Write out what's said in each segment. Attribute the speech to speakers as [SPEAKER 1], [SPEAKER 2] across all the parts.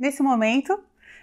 [SPEAKER 1] Nesse momento,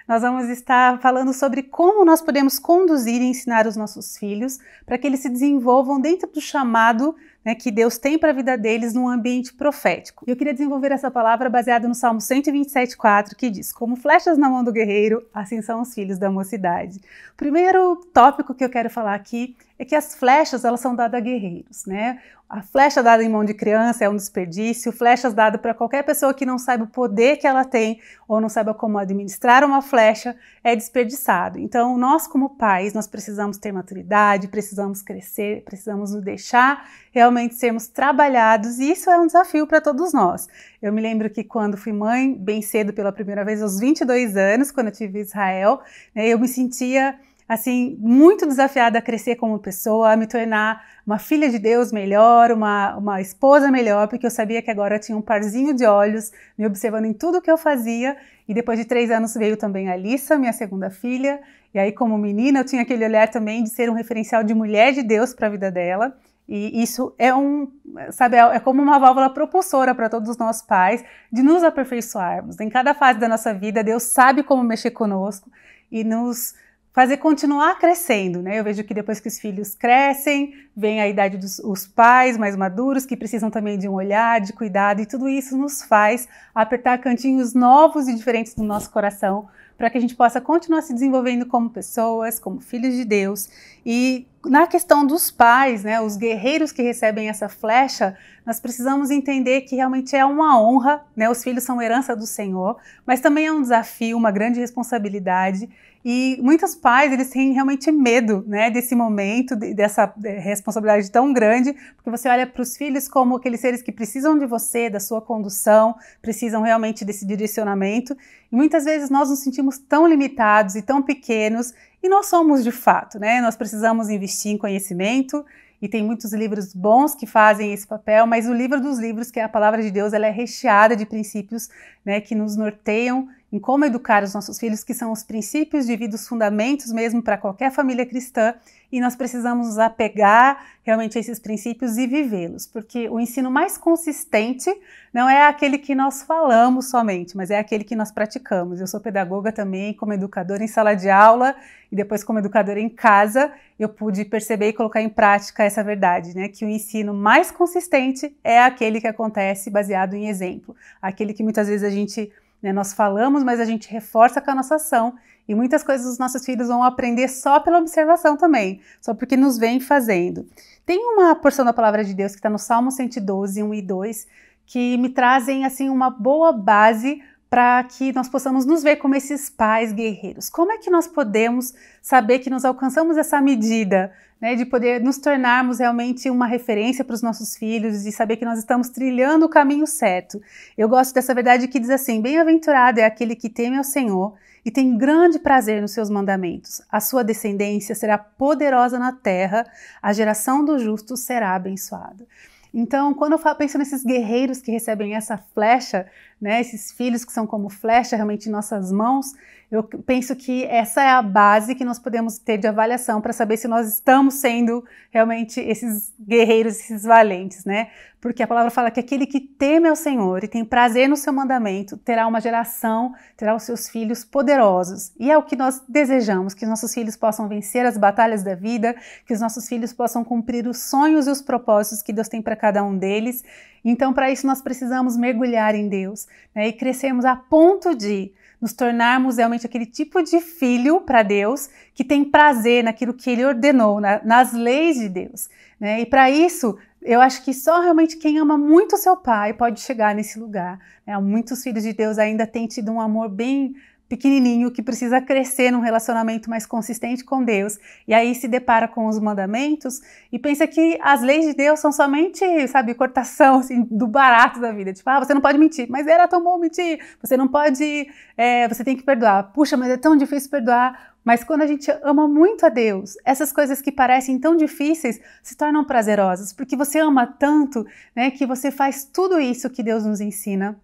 [SPEAKER 1] nós vamos estar falando sobre como nós podemos conduzir e ensinar os nossos filhos para que eles se desenvolvam dentro do chamado né, que Deus tem para a vida deles num ambiente profético. Eu queria desenvolver essa palavra baseada no Salmo 127,4, que diz: Como flechas na mão do guerreiro, assim são os filhos da mocidade. O primeiro tópico que eu quero falar aqui é que as flechas elas são dadas a guerreiros, né? A flecha dada em mão de criança é um desperdício, flechas dadas para qualquer pessoa que não saiba o poder que ela tem ou não saiba como administrar uma flecha é desperdiçado. Então, nós como pais, nós precisamos ter maturidade, precisamos crescer, precisamos nos deixar realmente sermos trabalhados e isso é um desafio para todos nós. Eu me lembro que quando fui mãe, bem cedo pela primeira vez, aos 22 anos, quando eu tive Israel, né, eu me sentia assim, muito desafiada a crescer como pessoa, a me tornar uma filha de Deus melhor, uma, uma esposa melhor, porque eu sabia que agora tinha um parzinho de olhos me observando em tudo que eu fazia. E depois de três anos veio também a Alissa, minha segunda filha. E aí, como menina, eu tinha aquele olhar também de ser um referencial de mulher de Deus para a vida dela. E isso é um, sabe, é, é como uma válvula propulsora para todos os nossos pais de nos aperfeiçoarmos. Em cada fase da nossa vida, Deus sabe como mexer conosco e nos fazer continuar crescendo, né? Eu vejo que depois que os filhos crescem, vem a idade dos os pais mais maduros, que precisam também de um olhar, de cuidado, e tudo isso nos faz apertar cantinhos novos e diferentes do nosso coração, para que a gente possa continuar se desenvolvendo como pessoas, como filhos de Deus e na questão dos pais, né, os guerreiros que recebem essa flecha, nós precisamos entender que realmente é uma honra, né, os filhos são herança do Senhor, mas também é um desafio, uma grande responsabilidade. E muitos pais, eles têm realmente medo, né, desse momento, dessa responsabilidade tão grande, porque você olha para os filhos como aqueles seres que precisam de você, da sua condução, precisam realmente desse direcionamento. E muitas vezes nós nos sentimos tão limitados e tão pequenos e nós somos de fato, né? Nós precisamos investir em conhecimento e tem muitos livros bons que fazem esse papel, mas o livro dos livros, que é a palavra de Deus, ela é recheada de princípios né, que nos norteiam em como educar os nossos filhos, que são os princípios de vida, os fundamentos mesmo para qualquer família cristã, e nós precisamos nos apegar realmente a esses princípios e vivê-los, porque o ensino mais consistente não é aquele que nós falamos somente, mas é aquele que nós praticamos. Eu sou pedagoga também, como educadora em sala de aula e depois como educadora em casa, eu pude perceber e colocar em prática essa verdade, né, que o ensino mais consistente é aquele que acontece baseado em exemplo, aquele que muitas vezes a gente né, nós falamos, mas a gente reforça com a nossa ação e muitas coisas os nossos filhos vão aprender só pela observação também, só porque nos vem fazendo. Tem uma porção da palavra de Deus que está no Salmo 112, 1 e 2, que me trazem assim uma boa base para que nós possamos nos ver como esses pais guerreiros. Como é que nós podemos saber que nos alcançamos essa medida, né, de poder nos tornarmos realmente uma referência para os nossos filhos e saber que nós estamos trilhando o caminho certo? Eu gosto dessa verdade que diz assim: Bem-aventurado é aquele que teme ao Senhor e tem grande prazer nos seus mandamentos. A sua descendência será poderosa na terra, a geração do justo será abençoada. Então, quando eu penso nesses guerreiros que recebem essa flecha, né, esses filhos que são como flecha realmente em nossas mãos, eu penso que essa é a base que nós podemos ter de avaliação para saber se nós estamos sendo realmente esses guerreiros, esses valentes, né? Porque a palavra fala que aquele que teme ao Senhor e tem prazer no seu mandamento terá uma geração, terá os seus filhos poderosos. E é o que nós desejamos: que nossos filhos possam vencer as batalhas da vida, que os nossos filhos possam cumprir os sonhos e os propósitos que Deus tem para cada um deles. Então, para isso, nós precisamos mergulhar em Deus né? e crescermos a ponto de nos tornarmos realmente aquele tipo de filho para Deus que tem prazer naquilo que Ele ordenou, na, nas leis de Deus. Né? E para isso, eu acho que só realmente quem ama muito seu pai pode chegar nesse lugar. Né? Muitos filhos de Deus ainda têm tido um amor bem pequenininho que precisa crescer num relacionamento mais consistente com Deus. E aí se depara com os mandamentos e pensa que as leis de Deus são somente, sabe, cortação assim, do barato da vida. Tipo, ah, você não pode mentir, mas era tão bom mentir. Você não pode, é, você tem que perdoar. Puxa, mas é tão difícil perdoar. Mas quando a gente ama muito a Deus, essas coisas que parecem tão difíceis se tornam prazerosas, porque você ama tanto, né, que você faz tudo isso que Deus nos ensina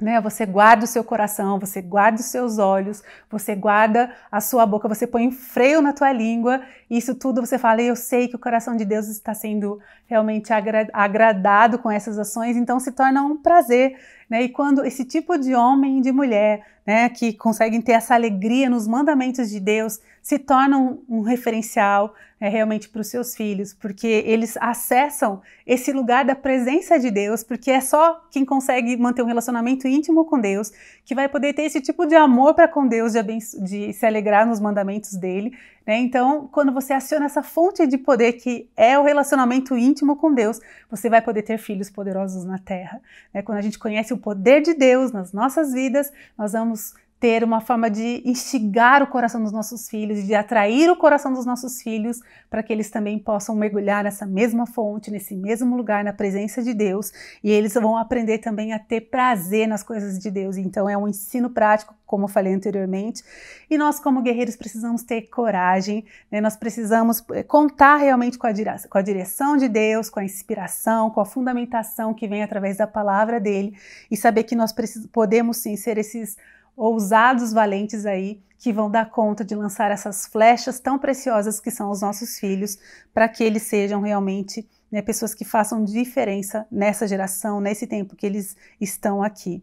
[SPEAKER 1] né? Você guarda o seu coração, você guarda os seus olhos, você guarda a sua boca, você põe um freio na tua língua, e isso tudo você fala, e eu sei que o coração de Deus está sendo realmente agra agradado com essas ações, então se torna um prazer, né? E quando esse tipo de homem e de mulher, né, que conseguem ter essa alegria nos mandamentos de Deus, se tornam um referencial, é, realmente para os seus filhos, porque eles acessam esse lugar da presença de Deus, porque é só quem consegue manter um relacionamento íntimo com Deus que vai poder ter esse tipo de amor para com Deus, de, de, se alegrar nos mandamentos dele. Né? Então, quando você aciona essa fonte de poder que é o relacionamento íntimo com Deus, você vai poder ter filhos poderosos na terra. Né? Quando a gente conhece o poder de Deus nas nossas vidas, nós vamos ter uma forma de instigar o coração dos nossos filhos, de atrair o coração dos nossos filhos, para que eles também possam mergulhar nessa mesma fonte, nesse mesmo lugar, na presença de Deus, e eles vão aprender também a ter prazer nas coisas de Deus. Então, é um ensino prático, como eu falei anteriormente, e nós, como guerreiros, precisamos ter coragem, né? nós precisamos eh, contar realmente com a, com a direção de Deus, com a inspiração, com a fundamentação que vem através da palavra dele, e saber que nós podemos sim ser esses ousados, valentes aí, que vão dar conta de lançar essas flechas tão preciosas que são os nossos filhos, para que eles sejam realmente né, pessoas que façam diferença nessa geração, nesse tempo que eles estão aqui.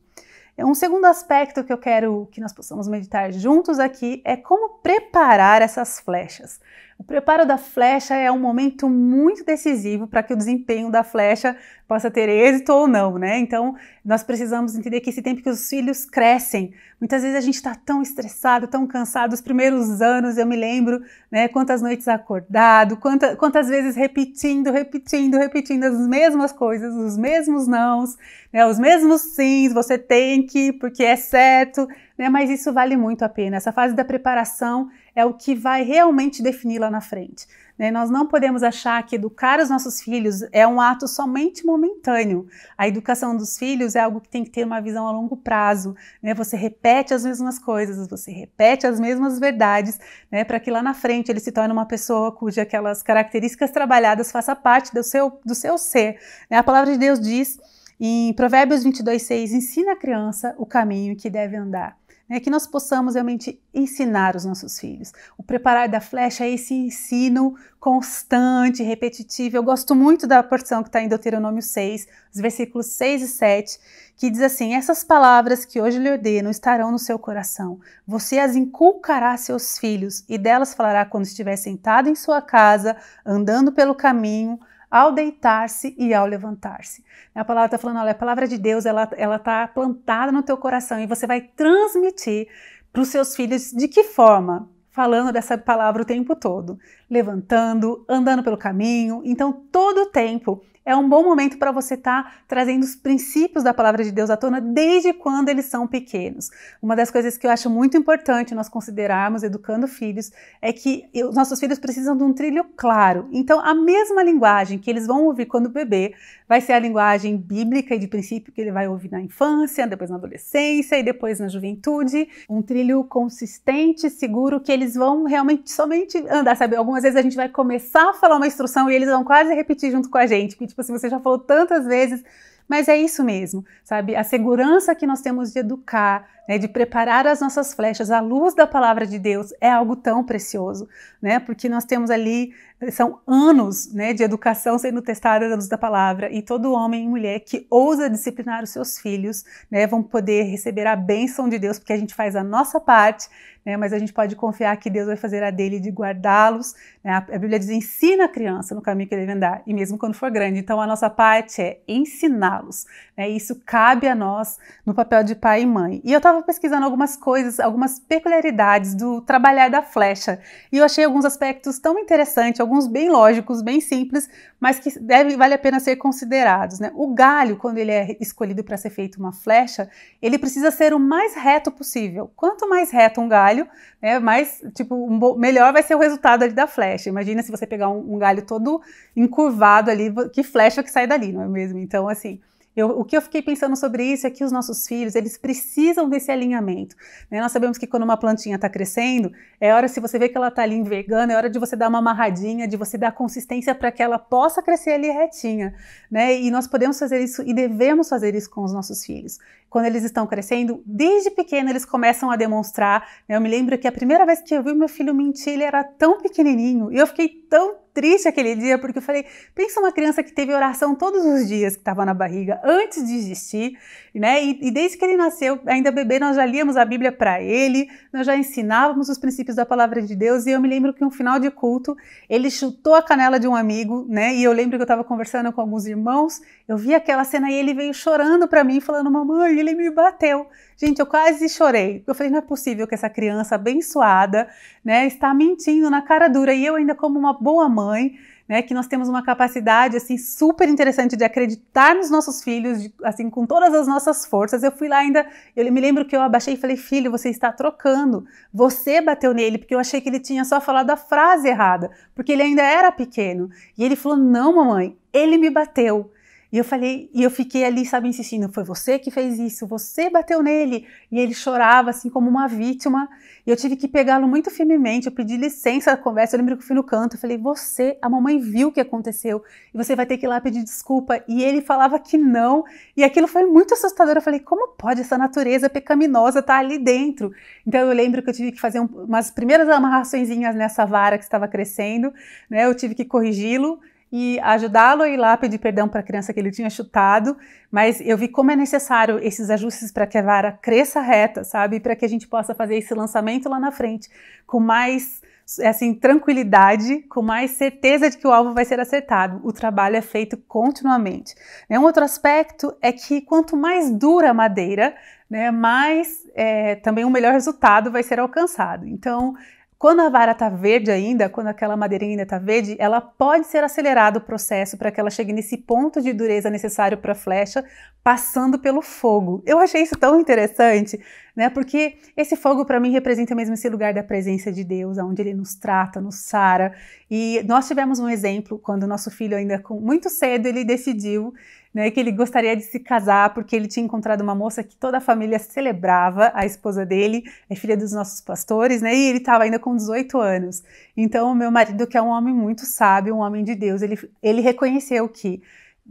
[SPEAKER 1] É, um segundo aspecto que eu quero que nós possamos meditar juntos aqui é como preparar essas flechas. O preparo da flecha é um momento muito decisivo para que o desempenho da flecha possa ter êxito ou não, né? Então, nós precisamos entender que esse tempo que os filhos crescem, muitas vezes a gente está tão estressado, tão cansado, os primeiros anos, eu me lembro, né? Quantas noites acordado, quanta, quantas vezes repetindo, repetindo, repetindo as mesmas coisas, os mesmos nãos, né? Os mesmos sims, você tem que, porque é certo, né? Mas isso vale muito a pena. Essa fase da preparação é o que vai realmente definir lá na frente. Né? Nós não podemos achar que educar os nossos filhos é um ato somente momentâneo. A educação dos filhos é algo que tem que ter uma visão a longo prazo. Né? Você repete as mesmas coisas, você repete as mesmas verdades, né? para que lá na frente ele se torne uma pessoa cuja aquelas características trabalhadas façam parte do seu, do seu ser. Né? A palavra de Deus diz em Provérbios 22, 6, ensina a criança o caminho que deve andar né, que nós possamos realmente ensinar os nossos filhos. O preparar da flecha é esse ensino constante, repetitivo. Eu gosto muito da porção que está em Deuteronômio 6, os versículos 6 e 7, que diz assim: Essas palavras que hoje lhe ordeno estarão no seu coração. Você as inculcará a seus filhos, e delas falará quando estiver sentado em sua casa, andando pelo caminho, ao deitar-se e ao levantar-se. A palavra está falando, olha, a palavra de Deus, ela está plantada no teu coração e você vai transmitir para os seus filhos de que forma? Falando dessa palavra o tempo todo, levantando, andando pelo caminho. Então, todo o tempo é um bom momento para você estar tá trazendo os princípios da palavra de Deus à tona desde quando eles são pequenos. Uma das coisas que eu acho muito importante nós considerarmos educando filhos é que os nossos filhos precisam de um trilho claro. Então, a mesma linguagem que eles vão ouvir quando bebê vai ser a linguagem bíblica e de princípio que ele vai ouvir na infância, depois na adolescência e depois na juventude. Um trilho consistente, seguro, que eles vão realmente somente andar, sabe? Algumas vezes a gente vai começar a falar uma instrução e eles vão quase repetir junto com a gente, tipo assim, você já falou tantas vezes, mas é isso mesmo, sabe? A segurança que nós temos de educar, né, de preparar as nossas flechas à luz da palavra de Deus é algo tão precioso, né? Porque nós temos ali são anos, né, de educação sendo testada à luz da palavra e todo homem e mulher que ousa disciplinar os seus filhos, né, vão poder receber a bênção de Deus porque a gente faz a nossa parte, né? Mas a gente pode confiar que Deus vai fazer a dele de guardá-los. Né? A Bíblia diz: ensina a criança no caminho que deve andar e mesmo quando for grande. Então a nossa parte é ensiná-los, né? Isso cabe a nós no papel de pai e mãe. E eu estava estava pesquisando algumas coisas, algumas peculiaridades do trabalhar da flecha, e eu achei alguns aspectos tão interessantes, alguns bem lógicos, bem simples, mas que deve, vale a pena ser considerados. Né? O galho, quando ele é escolhido para ser feito uma flecha, ele precisa ser o mais reto possível. Quanto mais reto um galho, né, mais tipo um melhor vai ser o resultado ali da flecha. Imagina se você pegar um, um galho todo encurvado ali, que flecha que sai dali, não é mesmo? Então, assim. Eu, o que eu fiquei pensando sobre isso é que os nossos filhos, eles precisam desse alinhamento. Né? Nós sabemos que quando uma plantinha está crescendo, é hora, se você vê que ela está ali envergando, é hora de você dar uma amarradinha, de você dar consistência para que ela possa crescer ali retinha. Né? E nós podemos fazer isso e devemos fazer isso com os nossos filhos quando eles estão crescendo, desde pequeno eles começam a demonstrar. Né? Eu me lembro que a primeira vez que eu vi meu filho mentir, ele era tão pequenininho e eu fiquei tão triste aquele dia, porque eu falei, pensa uma criança que teve oração todos os dias que estava na barriga, antes de existir, né? E, e, desde que ele nasceu, ainda bebê, nós já líamos a Bíblia para ele, nós já ensinávamos os princípios da palavra de Deus, e eu me lembro que um final de culto, ele chutou a canela de um amigo, né? E eu lembro que eu estava conversando com alguns irmãos, eu vi aquela cena e ele veio chorando para mim, falando, mamãe, ele me bateu. Gente, eu quase chorei. Eu falei, não é possível que essa criança abençoada, né, está mentindo na cara dura. E eu ainda como uma boa mãe, né, que nós temos uma capacidade assim super interessante de acreditar nos nossos filhos, de, assim com todas as nossas forças. Eu fui lá ainda, eu me lembro que eu abaixei e falei: "Filho, você está trocando. Você bateu nele porque eu achei que ele tinha só falado a frase errada, porque ele ainda era pequeno". E ele falou: "Não, mamãe, ele me bateu". E eu falei, e eu fiquei ali, sabe, insistindo, foi você que fez isso, você bateu nele. E ele chorava, assim, como uma vítima. E eu tive que pegá-lo muito firmemente, eu pedi licença da conversa, eu lembro que eu fui no canto, eu falei, você, a mamãe viu o que aconteceu, e você vai ter que ir lá pedir desculpa. E ele falava que não, e aquilo foi muito assustador. Eu falei, como pode essa natureza pecaminosa estar tá ali dentro? Então eu lembro que eu tive que fazer um, umas primeiras amarraçõezinhas nessa vara que estava crescendo, né? Eu tive que corrigi-lo, e ajudá-lo a ir lá pedir perdão para a criança que ele tinha chutado, mas eu vi como é necessário esses ajustes para que a vara cresça reta, sabe? Para que a gente possa fazer esse lançamento lá na frente com mais assim, tranquilidade, com mais certeza de que o alvo vai ser acertado. O trabalho é feito continuamente. É um outro aspecto é que quanto mais dura a madeira, né, mais é, também o um melhor resultado vai ser alcançado. Então, quando a vara está verde ainda, quando aquela madeirinha ainda está verde, ela pode ser acelerado o processo para que ela chegue nesse ponto de dureza necessário para a flecha, passando pelo fogo. Eu achei isso tão interessante, né? Porque esse fogo para mim representa mesmo esse lugar da presença de Deus, onde Ele nos trata, nos sara. E nós tivemos um exemplo quando nosso filho ainda com muito cedo ele decidiu né, que ele gostaria de se casar porque ele tinha encontrado uma moça que toda a família celebrava, a esposa dele, é filha dos nossos pastores, né, e ele estava ainda com 18 anos. Então, o meu marido, que é um homem muito sábio, um homem de Deus, ele, ele reconheceu que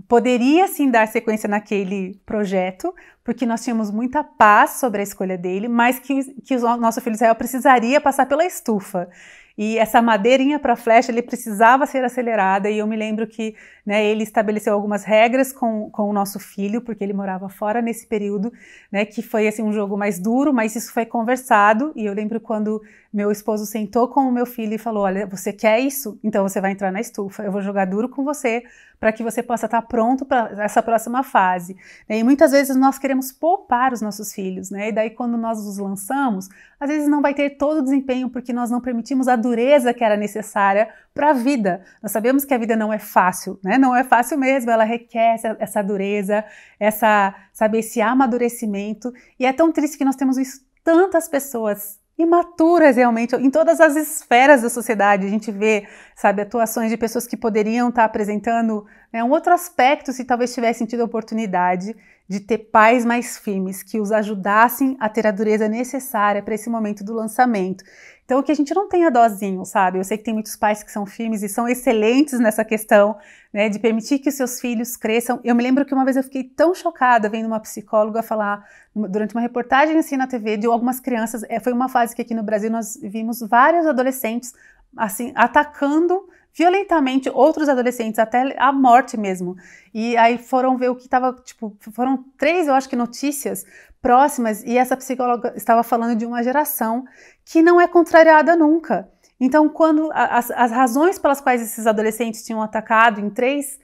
[SPEAKER 1] poderia sim dar sequência naquele projeto, porque nós tínhamos muita paz sobre a escolha dele, mas que, que o nosso filho Israel precisaria passar pela estufa. E essa madeirinha para flecha, ele precisava ser acelerada. E eu me lembro que né, ele estabeleceu algumas regras com, com o nosso filho, porque ele morava fora nesse período, né, que foi assim, um jogo mais duro, mas isso foi conversado. E eu lembro quando meu esposo sentou com o meu filho e falou: Olha, você quer isso? Então você vai entrar na estufa. Eu vou jogar duro com você para que você possa estar tá pronto para essa próxima fase. Né, e muitas vezes nós queremos poupar os nossos filhos, né? E daí quando nós os lançamos, às vezes não vai ter todo o desempenho porque nós não permitimos a dureza que era necessária para a vida. Nós sabemos que a vida não é fácil, né? Não é fácil mesmo, ela requer essa dureza, essa, saber esse amadurecimento. E é tão triste que nós temos isso tantas pessoas imaturas realmente em todas as esferas da sociedade. A gente vê, sabe, atuações de pessoas que poderiam estar apresentando né, um outro aspecto se talvez tivessem tido a oportunidade de ter pais mais firmes que os ajudassem a ter a dureza necessária para esse momento do lançamento. Então, que a gente não tenha dozinho, sabe? Eu sei que tem muitos pais que são firmes e são excelentes nessa questão, né, de permitir que os seus filhos cresçam. Eu me lembro que uma vez eu fiquei tão chocada vendo uma psicóloga falar, durante uma reportagem assim na TV, de algumas crianças. É, foi uma fase que aqui no Brasil nós vimos vários adolescentes, assim, atacando violentamente outros adolescentes, até a morte mesmo. E aí foram ver o que estava, tipo, foram três, eu acho que notícias próximas, e essa psicóloga estava falando de uma geração que não é contrariada nunca. Então, quando as, as razões pelas quais esses adolescentes tinham atacado em três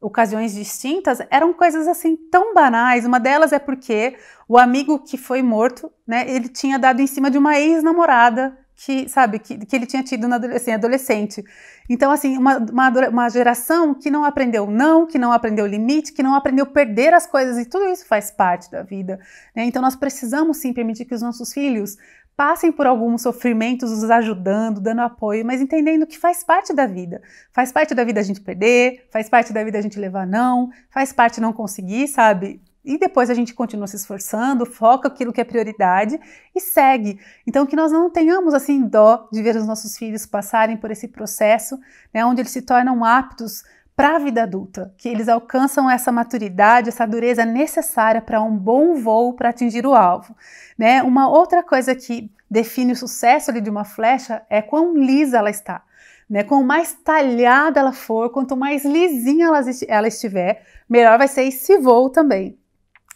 [SPEAKER 1] ocasiões distintas eram coisas assim tão banais. Uma delas é porque o amigo que foi morto, né, ele tinha dado em cima de uma ex-namorada que, sabe, que, que ele tinha tido na assim, adolescente. Então, assim, uma, uma, uma geração que não aprendeu não, que não aprendeu limite, que não aprendeu perder as coisas, e tudo isso faz parte da vida. Né? Então, nós precisamos sim permitir que os nossos filhos passem por alguns sofrimentos, os ajudando, dando apoio, mas entendendo que faz parte da vida. Faz parte da vida a gente perder, faz parte da vida a gente levar não, faz parte não conseguir, sabe? E depois a gente continua se esforçando, foca aquilo que é prioridade e segue. Então que nós não tenhamos assim dó de ver os nossos filhos passarem por esse processo, né, onde eles se tornam aptos para a vida adulta, que eles alcançam essa maturidade, essa dureza necessária para um bom voo para atingir o alvo. Né? Uma outra coisa que define o sucesso de uma flecha é quão lisa ela está. Né? Quanto mais talhada ela for, quanto mais lisinha ela estiver, melhor vai ser esse voo também.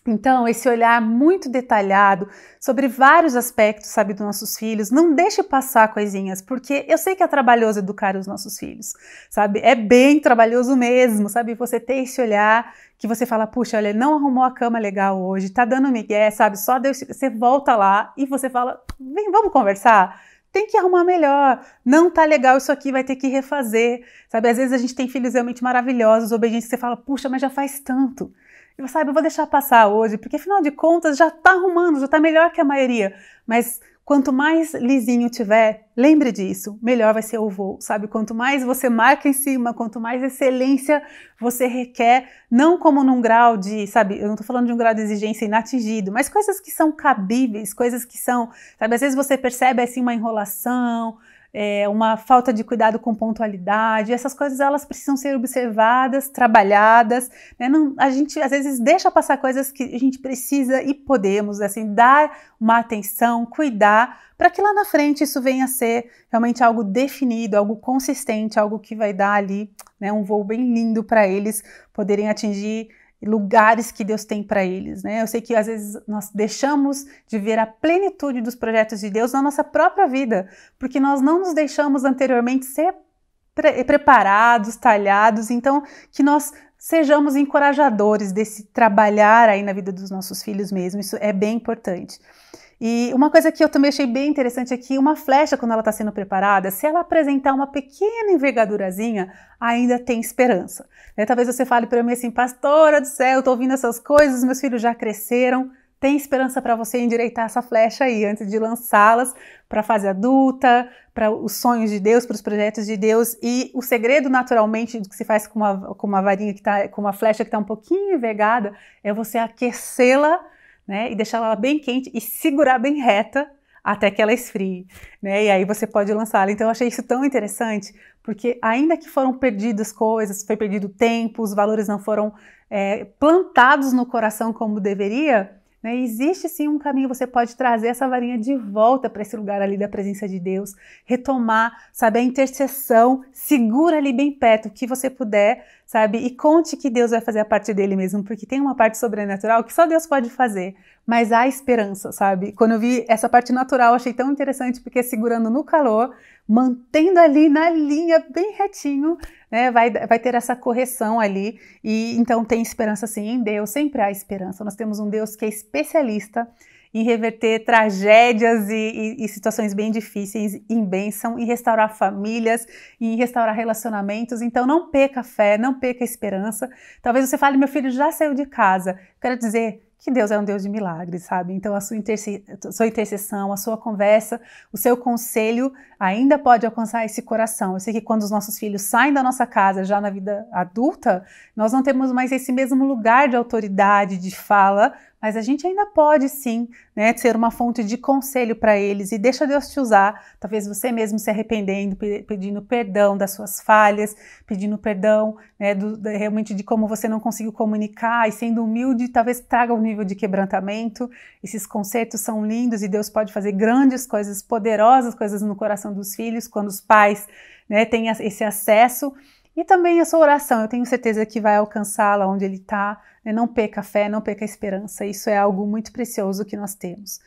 [SPEAKER 1] Então, esse olhar muito detalhado sobre vários aspectos, sabe, dos nossos filhos, não deixe passar coisinhas, porque eu sei que é trabalhoso educar os nossos filhos, sabe? É bem trabalhoso mesmo, sabe? Você ter esse olhar que você fala, puxa, olha, não arrumou a cama legal hoje, tá dando migué, sabe? Só Deus. Você volta lá e você fala, vem, vamos conversar? tem que arrumar melhor, não tá legal isso aqui, vai ter que refazer, sabe? Às vezes a gente tem filhos realmente maravilhosos, obedientes, que você fala, puxa, mas já faz tanto, eu sabe, eu vou deixar passar hoje, porque afinal de contas já está arrumando, já está melhor que a maioria. Mas quanto mais lisinho tiver, lembre disso, melhor vai ser o voo, sabe? Quanto mais você marca em cima, quanto mais excelência você requer, não como num grau de, sabe, eu não estou falando de um grau de exigência inatingido, mas coisas que são cabíveis, coisas que são, sabe, às vezes você percebe assim uma enrolação, é, uma falta de cuidado com pontualidade, essas coisas elas precisam ser observadas, trabalhadas. Né? Não, a gente às vezes deixa passar coisas que a gente precisa e podemos assim dar uma atenção, cuidar para que lá na frente isso venha a ser realmente algo definido, algo consistente, algo que vai dar ali né, um voo bem lindo para eles poderem atingir lugares que Deus tem para eles, né? Eu sei que às vezes nós deixamos de ver a plenitude dos projetos de Deus na nossa própria vida, porque nós não nos deixamos anteriormente ser pre preparados, talhados, então que nós sejamos encorajadores desse trabalhar aí na vida dos nossos filhos mesmo. Isso é bem importante. E uma coisa que eu também achei bem interessante aqui, é uma flecha quando ela está sendo preparada, se ela apresentar uma pequena envergadurazinha, ainda tem esperança. Né? Talvez você fale para mim assim, pastora do céu, estou ouvindo essas coisas, meus filhos já cresceram. Tem esperança para você endireitar essa flecha aí antes de lançá-las para a fase adulta, para os sonhos de Deus, para os projetos de Deus. E o segredo, naturalmente, do que se faz com uma, com uma varinha que está, com uma flecha que está um pouquinho envergada, é você aquecê-la né? E deixar ela bem quente e segurar bem reta até que ela esfrie, né? E aí você pode lançá-la. Então eu achei isso tão interessante, porque ainda que foram perdidas coisas, foi perdido tempo, os valores não foram é, plantados no coração como deveria, né? Existe sim um caminho, você pode trazer essa varinha de volta para esse lugar ali da presença de Deus, retomar, sabe, a intercessão, segura ali bem perto o que você puder, sabe, e conte que Deus vai fazer a parte dele mesmo, porque tem uma parte sobrenatural que só Deus pode fazer, mas há esperança, sabe? Quando eu vi essa parte natural, achei tão interessante, porque segurando no calor, mantendo ali na linha bem retinho, né? Vai, vai ter essa correção ali. E então tem esperança sim em Deus, sempre há esperança. Nós temos um Deus que é especialista em reverter tragédias e, e, e, situações bem difíceis em bênção, e restaurar famílias, e restaurar relacionamentos. Então não perca a fé, não perca a esperança. Talvez você fale, meu filho já saiu de casa. Quero dizer, que Deus é um Deus de milagres, sabe? Então a sua, interse sua intercessão, a sua conversa, o seu conselho ainda pode alcançar esse coração. Eu sei que quando os nossos filhos saem da nossa casa já na vida adulta, nós não temos mais esse mesmo lugar de autoridade, de fala, mas a gente ainda pode sim, né, ser uma fonte de conselho para eles e deixa Deus te usar, talvez você mesmo se arrependendo, pedindo perdão das suas falhas, pedindo perdão, né, do, realmente de como você não conseguiu comunicar e sendo humilde, talvez traga um nível de quebrantamento. Esses concertos são lindos e Deus pode fazer grandes coisas, poderosas coisas no coração dos filhos quando os pais, né, têm esse acesso e também a sua oração, eu tenho certeza que vai alcançá-la onde ele está. Né? Não perca a fé, não perca a esperança. Isso é algo muito precioso que nós temos.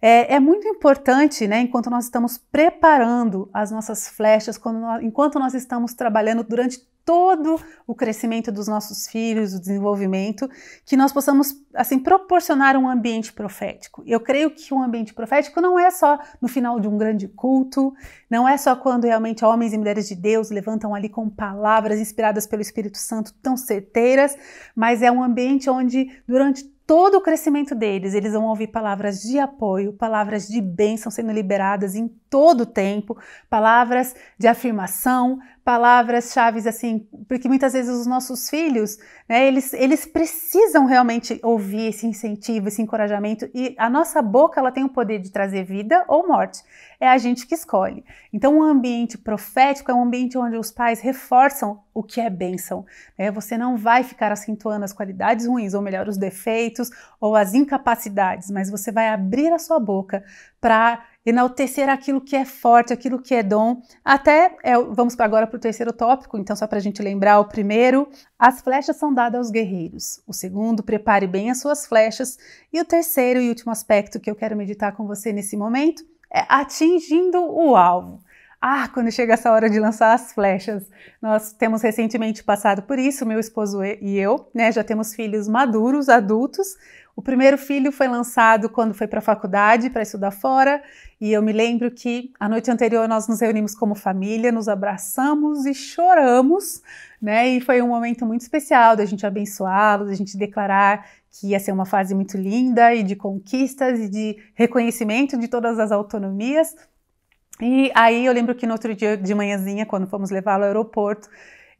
[SPEAKER 1] É, é, muito importante, né, enquanto nós estamos preparando as nossas flechas, nós, enquanto nós estamos trabalhando durante todo o crescimento dos nossos filhos, o desenvolvimento, que nós possamos assim proporcionar um ambiente profético. Eu creio que um ambiente profético não é só no final de um grande culto, não é só quando realmente homens e mulheres de Deus levantam ali com palavras inspiradas pelo Espírito Santo tão certeiras, mas é um ambiente onde durante todo o crescimento deles, eles vão ouvir palavras de apoio, palavras de bênção sendo liberadas em todo o tempo, palavras de afirmação, palavras-chave assim, porque muitas vezes os nossos filhos, né, eles, eles precisam realmente ouvir esse incentivo, esse encorajamento, e a nossa boca ela tem o poder de trazer vida ou morte. É a gente que escolhe. Então, um ambiente profético é um ambiente onde os pais reforçam o que é bênção. Né? Você não vai ficar acentuando as qualidades ruins, ou melhor, os defeitos ou as incapacidades, mas você vai abrir a sua boca para enaltecer aquilo que é forte, aquilo que é dom. Até é, vamos agora para o terceiro tópico, então, só para a gente lembrar: o primeiro, as flechas são dadas aos guerreiros. O segundo, prepare bem as suas flechas. E o terceiro e último aspecto que eu quero meditar com você nesse momento é atingindo o alvo. Ah, quando chega essa hora de lançar as flechas. Nós temos recentemente passado por isso, meu esposo e eu, né? Já temos filhos maduros, adultos, o primeiro filho foi lançado quando foi para a faculdade para estudar fora, e eu me lembro que a noite anterior nós nos reunimos como família, nos abraçamos e choramos, né? E foi um momento muito especial da gente abençoá-los, da gente declarar que ia ser uma fase muito linda e de conquistas e de reconhecimento de todas as autonomias. E aí eu lembro que no outro dia de manhãzinha, quando fomos levá-lo ao aeroporto,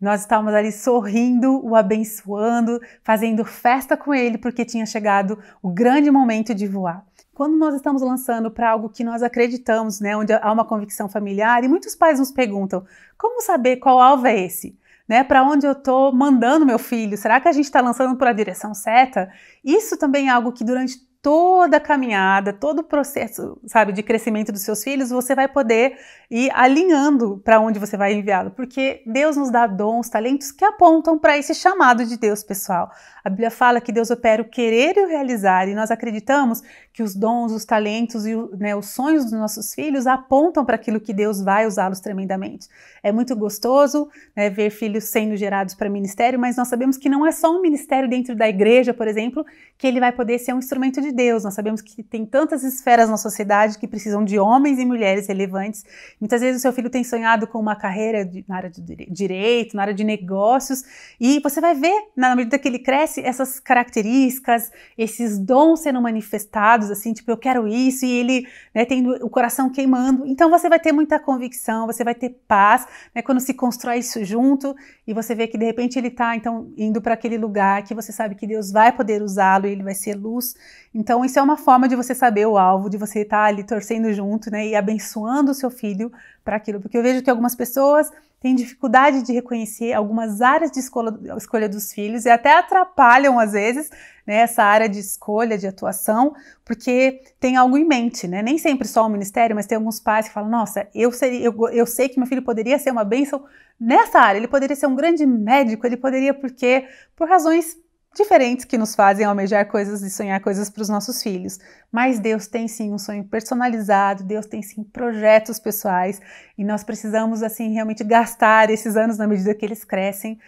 [SPEAKER 1] nós estávamos ali sorrindo, o abençoando, fazendo festa com ele, porque tinha chegado o grande momento de voar. Quando nós estamos lançando para algo que nós acreditamos, né, onde há uma convicção familiar, e muitos pais nos perguntam: como saber qual alvo é esse? Né, para onde eu estou mandando meu filho? Será que a gente está lançando para a direção certa? Isso também é algo que durante toda a caminhada, todo o processo, sabe, de crescimento dos seus filhos, você vai poder ir alinhando para onde você vai enviá-lo, porque Deus nos dá dons, talentos que apontam para esse chamado de Deus, pessoal. A Bíblia fala que Deus opera o querer e o realizar, e nós acreditamos que os dons, os talentos e né, os sonhos dos nossos filhos apontam para aquilo que Deus vai usá-los tremendamente. É muito gostoso né, ver filhos sendo gerados para ministério, mas nós sabemos que não é só um ministério dentro da igreja, por exemplo, que ele vai poder ser um instrumento de Deus. Nós sabemos que tem tantas esferas na sociedade que precisam de homens e mulheres relevantes. Muitas vezes o seu filho tem sonhado com uma carreira de, na área de direito, na área de negócios, e você vai ver, na medida que ele cresce, essas características, esses dons sendo manifestados assim, tipo, eu quero isso, e ele né, tem o coração queimando. Então você vai ter muita convicção, você vai ter paz, né, quando se constrói isso junto, e você vê que de repente ele está, então, indo para aquele lugar que você sabe que Deus vai poder usá-lo, ele vai ser luz. Então isso é uma forma de você saber o alvo, de você estar tá ali torcendo junto, né, e abençoando o seu filho para aquilo, porque eu vejo que algumas pessoas têm dificuldade de reconhecer algumas áreas de escola, escolha dos filhos e até atrapalham, às vezes, né, essa área de escolha, de atuação, porque tem algo em mente, né? Nem sempre só o ministério, mas tem alguns pais que falam: nossa, eu, seria, eu, eu sei que meu filho poderia ser uma bênção nessa área, ele poderia ser um grande médico, ele poderia, porque por razões diferentes que nos fazem almejar coisas e sonhar coisas para os nossos filhos. Mas Deus tem sim um sonho personalizado, Deus tem sim projetos pessoais e nós precisamos assim realmente gastar esses anos na medida que eles crescem,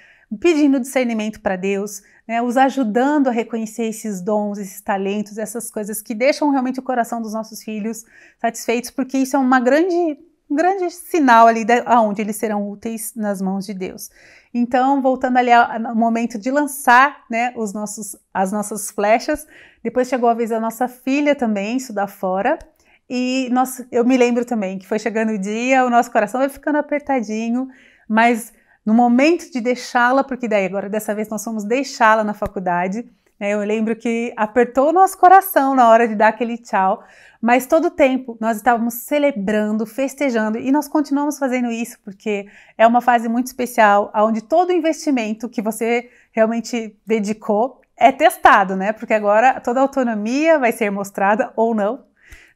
[SPEAKER 1] pedindo discernimento para Deus, né, os ajudando a reconhecer esses dons, esses talentos, essas coisas que deixam realmente o coração dos nossos filhos satisfeitos, porque isso é uma grande um grande sinal ali de, aonde eles serão úteis nas mãos de Deus. Então, voltando ali ao momento de lançar né, os nossos, as nossas flechas, depois chegou a vez da nossa filha também estudar fora. E nós, eu me lembro também que foi chegando o dia, o nosso coração vai ficando apertadinho, mas no momento de deixá-la, porque daí agora dessa vez nós fomos deixá-la na faculdade, né? Eu lembro que apertou o nosso coração na hora de dar aquele tchau, mas todo tempo nós estávamos celebrando, festejando e nós continuamos fazendo isso porque é uma fase muito especial, onde todo o investimento que você realmente dedicou é testado, né? Porque agora toda a autonomia vai ser mostrada ou não,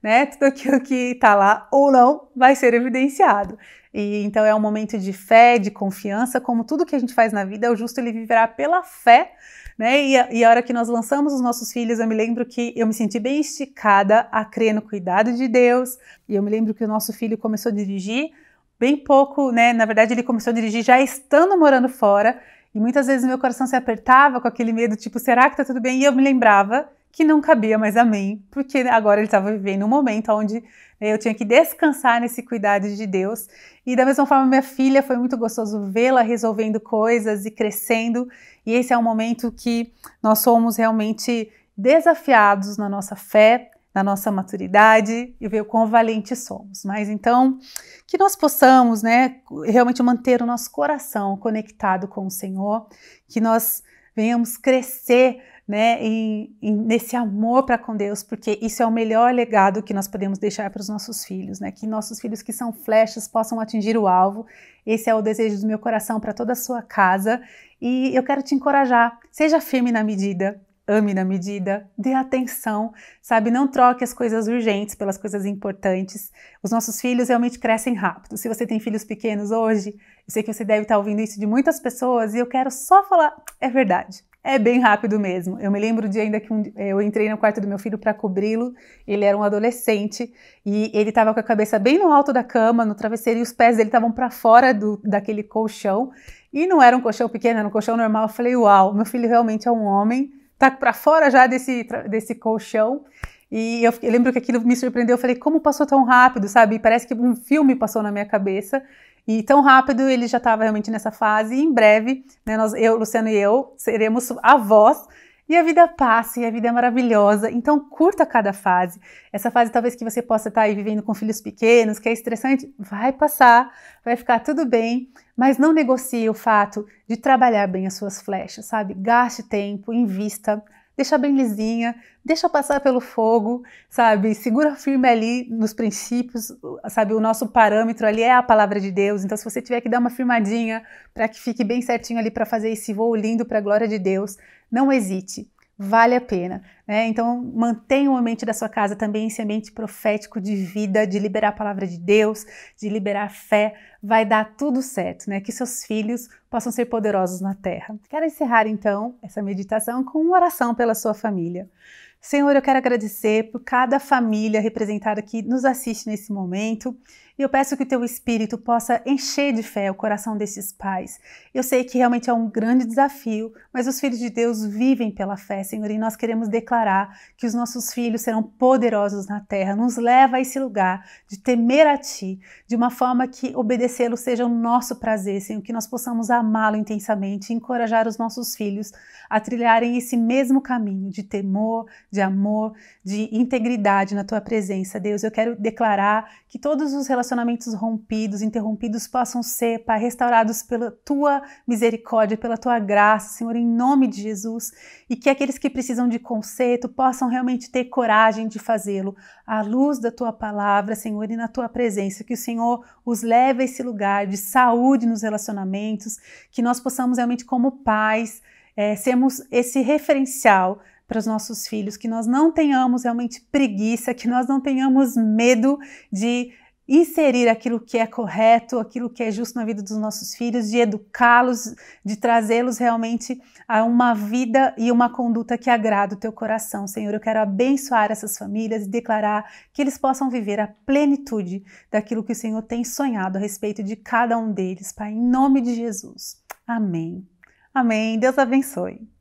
[SPEAKER 1] né? Tudo aquilo que está lá ou não vai ser evidenciado. E então é um momento de fé, de confiança, como tudo que a gente faz na vida, o justo ele viverá pela fé né? E, a, e a hora que nós lançamos os nossos filhos, eu me lembro que eu me senti bem esticada a crer no cuidado de Deus. E eu me lembro que o nosso filho começou a dirigir bem pouco, né? Na verdade, ele começou a dirigir já estando morando fora. E muitas vezes meu coração se apertava com aquele medo, tipo, será que tá tudo bem? E eu me lembrava que não cabia mais a mim, porque agora ele estava vivendo um momento onde né, eu tinha que descansar nesse cuidado de Deus. E da mesma forma, minha filha foi muito gostoso vê-la resolvendo coisas e crescendo. E esse é um momento que nós somos realmente desafiados na nossa fé, na nossa maturidade e ver o quão valentes somos. Mas então, que nós possamos, né, realmente manter o nosso coração conectado com o Senhor, que nós venhamos crescer né, em, em, nesse amor para com Deus, porque isso é o melhor legado que nós podemos deixar para os nossos filhos, né, que nossos filhos que são flechas possam atingir o alvo. Esse é o desejo do meu coração para toda a sua casa e eu quero te encorajar. Seja firme na medida, ame na medida, dê atenção, sabe? Não troque as coisas urgentes pelas coisas importantes. Os nossos filhos realmente crescem rápido. Se você tem filhos pequenos hoje, eu sei que você deve estar tá ouvindo isso de muitas pessoas e eu quero só falar, é verdade. É bem rápido mesmo. Eu me lembro de ainda que um, eh, eu entrei no quarto do meu filho para cobri-lo. Ele era um adolescente e ele estava com a cabeça bem no alto da cama, no travesseiro, e os pés dele estavam para fora do, daquele colchão. E não era um colchão pequeno, era um colchão normal. Eu falei, uau, meu filho realmente é um homem, Está para fora já desse, desse colchão. E eu, eu, lembro que aquilo me surpreendeu. Eu falei, como passou tão rápido, sabe? Parece que um filme passou na minha cabeça. E tão rápido ele já estava realmente nessa fase. E em breve, né, nós, eu, Luciano e eu, seremos avós. E a vida passa e a vida é maravilhosa. Então, curta cada fase. Essa fase, talvez, que você possa estar tá aí vivendo com filhos pequenos, que é estressante, vai passar, vai ficar tudo bem. Mas não negocie o fato de trabalhar bem as suas flechas, sabe? Gaste tempo, invista, deixa bem lisinha, deixa passar pelo fogo, sabe? Segura firme ali nos princípios, sabe? O nosso parâmetro ali é a palavra de Deus. Então, se você tiver que dar uma firmadinha para que fique bem certinho ali para fazer esse voo lindo para a glória de Deus, não hesite vale a pena. Né? Então, mantenha o ambiente da sua casa também esse ambiente profético de vida, de liberar a palavra de Deus, de liberar fé. Vai dar tudo certo, né? Que seus filhos possam ser poderosos na terra. Quero encerrar, então, essa meditação com uma oração pela sua família. Senhor, eu quero agradecer por cada família representada que nos assiste nesse momento. E eu peço que o teu espírito possa encher de fé o coração desses pais. Eu sei que realmente é um grande desafio, mas os filhos de Deus vivem pela fé, Senhor, e nós queremos declarar que os nossos filhos serão poderosos na terra. Nos leva a esse lugar de temer a ti, de uma forma que obedecê-lo seja o nosso prazer, Senhor, que nós possamos amá-lo intensamente e encorajar os nossos filhos a trilharem esse mesmo caminho de temor, de amor, de integridade na tua presença, Deus. Eu quero declarar que todos os relacionamentos relacionamentos rompidos, interrompidos, possam ser, Pai, restaurados pela tua misericórdia, pela tua graça, Senhor, em nome de Jesus, e que aqueles que precisam de conceito possam realmente ter coragem de fazê-lo, à luz da tua palavra, Senhor, e na tua presença, que o Senhor os leve a esse lugar de saúde nos relacionamentos, que nós possamos realmente, como pais, é, sermos esse referencial para os nossos filhos, que nós não tenhamos realmente preguiça, que nós não tenhamos medo de inserir aquilo que é correto, aquilo que é justo na vida dos nossos filhos, de educá-los, de trazê-los realmente a uma vida e uma conduta que agrada o teu coração. Senhor, eu quero abençoar essas famílias e declarar que eles possam viver a plenitude daquilo que o Senhor tem sonhado a respeito de cada um deles, Pai, em nome de Jesus. Amém. Amém. Deus abençoe.